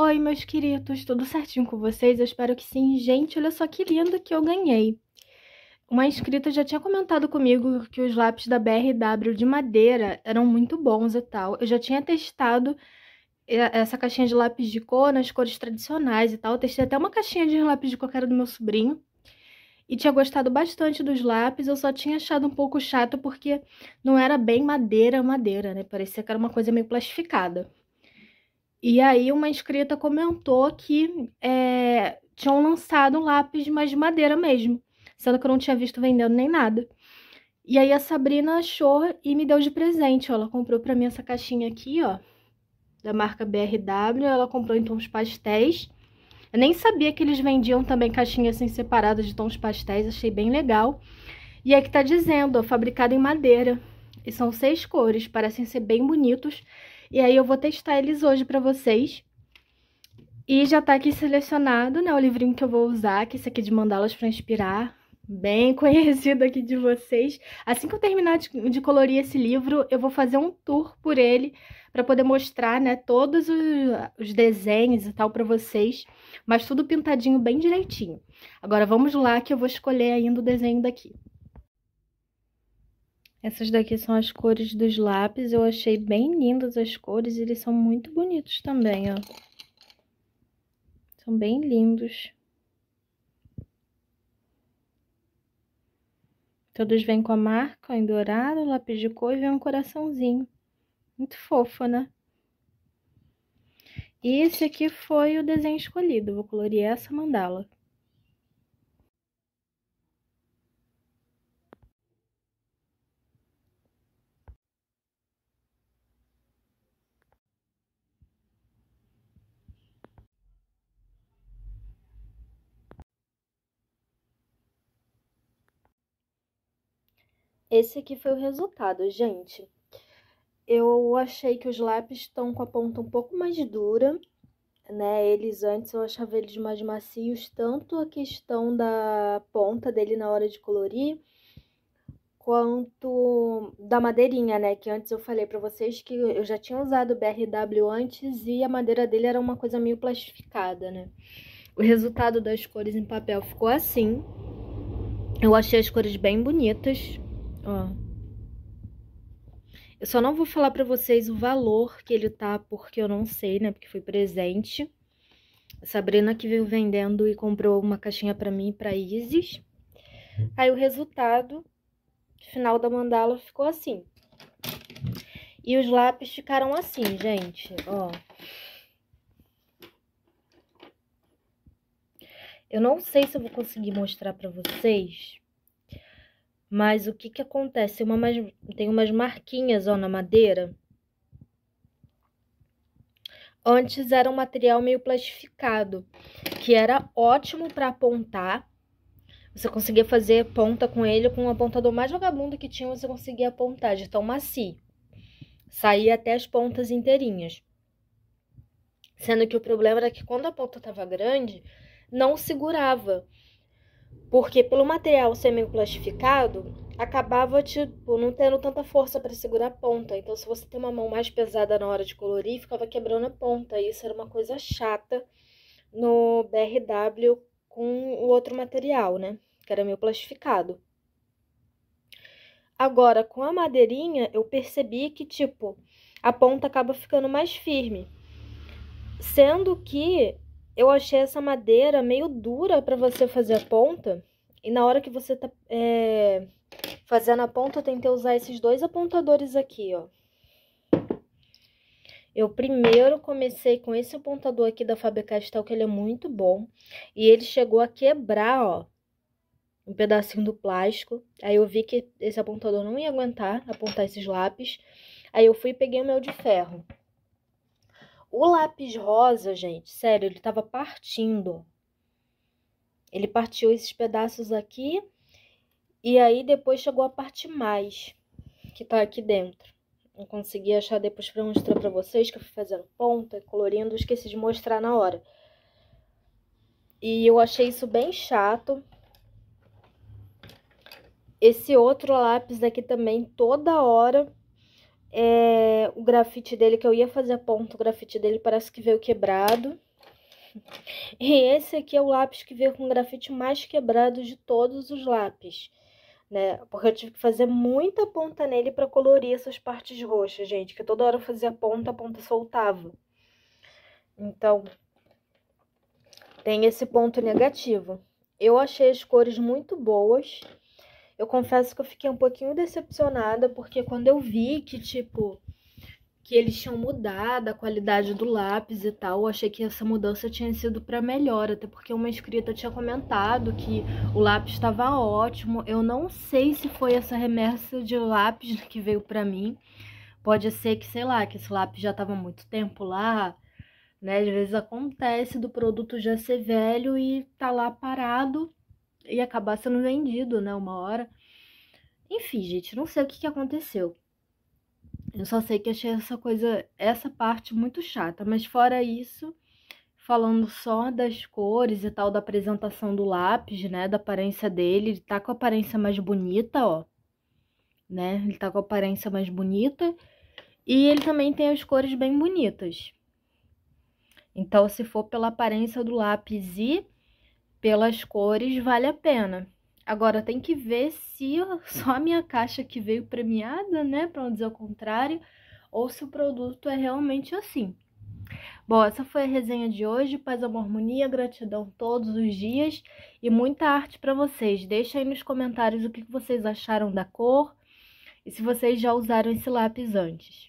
Oi, meus queridos, tudo certinho com vocês? Eu espero que sim. Gente, olha só que lindo que eu ganhei. Uma inscrita já tinha comentado comigo que os lápis da BRW de madeira eram muito bons e tal. Eu já tinha testado é, essa caixinha de lápis de cor nas cores tradicionais e tal. Eu testei até uma caixinha de lápis de cor que era do meu sobrinho. E tinha gostado bastante dos lápis, eu só tinha achado um pouco chato porque não era bem madeira, madeira, né? Parecia que era uma coisa meio plastificada. E aí uma inscrita comentou que é, tinham lançado um lápis, mas de madeira mesmo, sendo que eu não tinha visto vendendo nem nada. E aí a Sabrina achou e me deu de presente. ela comprou para mim essa caixinha aqui, ó, da marca BRW. Ela comprou em tons pastéis. Eu nem sabia que eles vendiam também caixinhas assim separadas de tons pastéis, achei bem legal. E aqui tá dizendo, ó, fabricado em madeira. E são seis cores, parecem ser bem bonitos. E aí eu vou testar eles hoje pra vocês. E já tá aqui selecionado, né, o livrinho que eu vou usar, que esse aqui de Mandalas para Inspirar, bem conhecido aqui de vocês. Assim que eu terminar de, de colorir esse livro, eu vou fazer um tour por ele para poder mostrar, né, todos os, os desenhos e tal para vocês, mas tudo pintadinho bem direitinho. Agora vamos lá que eu vou escolher ainda o desenho daqui. Essas daqui são as cores dos lápis. Eu achei bem lindas as cores. eles são muito bonitos também, ó. São bem lindos. Todos vêm com a marca, ó, em dourado, lápis de cor e vem um coraçãozinho. Muito fofo, né? E esse aqui foi o desenho escolhido. Vou colorir essa mandala. Esse aqui foi o resultado, gente. Eu achei que os lápis estão com a ponta um pouco mais dura, né? Eles antes eu achava eles mais macios, tanto a questão da ponta dele na hora de colorir, quanto da madeirinha, né? Que antes eu falei para vocês que eu já tinha usado o BRW antes e a madeira dele era uma coisa meio plastificada, né? O resultado das cores em papel ficou assim. Eu achei as cores bem bonitas. Ó. Eu só não vou falar pra vocês o valor que ele tá, porque eu não sei, né? Porque foi presente. A Sabrina que veio vendendo e comprou uma caixinha pra mim e pra Isis. Aí o resultado final da mandala ficou assim. E os lápis ficaram assim, gente, ó. Eu não sei se eu vou conseguir mostrar pra vocês. Mas o que que acontece? Uma tem umas marquinhas ó, na madeira. Antes era um material meio plastificado, que era ótimo para apontar. Você conseguia fazer ponta com ele, com o um apontador mais vagabundo que tinha, você conseguia apontar de tão macio. Saía até as pontas inteirinhas. Sendo que o problema era que quando a ponta estava grande, não segurava porque pelo material ser meio plastificado acabava tipo, não tendo tanta força para segurar a ponta. Então, se você tem uma mão mais pesada na hora de colorir, ficava quebrando a ponta. Isso era uma coisa chata no BRW com o outro material, né? Que era meio plastificado. Agora, com a madeirinha, eu percebi que, tipo, a ponta acaba ficando mais firme. Sendo que eu achei essa madeira meio dura para você fazer a ponta. E na hora que você tá é, fazendo a ponta, eu tentei usar esses dois apontadores aqui, ó. Eu primeiro comecei com esse apontador aqui da Faber-Castell, que ele é muito bom. E ele chegou a quebrar, ó, um pedacinho do plástico. Aí eu vi que esse apontador não ia aguentar apontar esses lápis. Aí eu fui e peguei o meu de ferro. O lápis rosa, gente, sério, ele tava partindo. Ele partiu esses pedaços aqui e aí depois chegou a parte mais, que tá aqui dentro. Não consegui achar depois pra mostrar pra vocês que eu fui fazendo ponta, colorindo, esqueci de mostrar na hora. E eu achei isso bem chato. Esse outro lápis aqui também, toda hora é, o grafite dele, que eu ia fazer a ponta, o grafite dele parece que veio quebrado. E esse aqui é o lápis que veio com o grafite mais quebrado de todos os lápis, né? Porque eu tive que fazer muita ponta nele para colorir essas partes roxas, gente. Que toda hora eu fazia ponta, a ponta soltava. Então, tem esse ponto negativo. Eu achei as cores muito boas. Eu confesso que eu fiquei um pouquinho decepcionada, porque quando eu vi que, tipo, que eles tinham mudado a qualidade do lápis e tal, eu achei que essa mudança tinha sido para melhor, até porque uma inscrita tinha comentado que o lápis estava ótimo. Eu não sei se foi essa remessa de lápis que veio para mim. Pode ser que, sei lá, que esse lápis já estava muito tempo lá, né? Às vezes acontece do produto já ser velho e tá lá parado e acabar sendo vendido, né? Uma hora. Enfim, gente, não sei o que, que aconteceu. Eu só sei que achei essa coisa, essa parte muito chata, mas fora isso, falando só das cores e tal, da apresentação do lápis, né, da aparência dele, ele tá com a aparência mais bonita, ó, né, ele tá com a aparência mais bonita e ele também tem as cores bem bonitas. Então, se for pela aparência do lápis e pelas cores vale a pena. Agora tem que ver se só a minha caixa que veio premiada, né, para não dizer o contrário, ou se o produto é realmente assim. Bom, essa foi a resenha de hoje. Paz, amor, harmonia, gratidão todos os dias e muita arte para vocês. Deixa aí nos comentários o que vocês acharam da cor e se vocês já usaram esse lápis antes.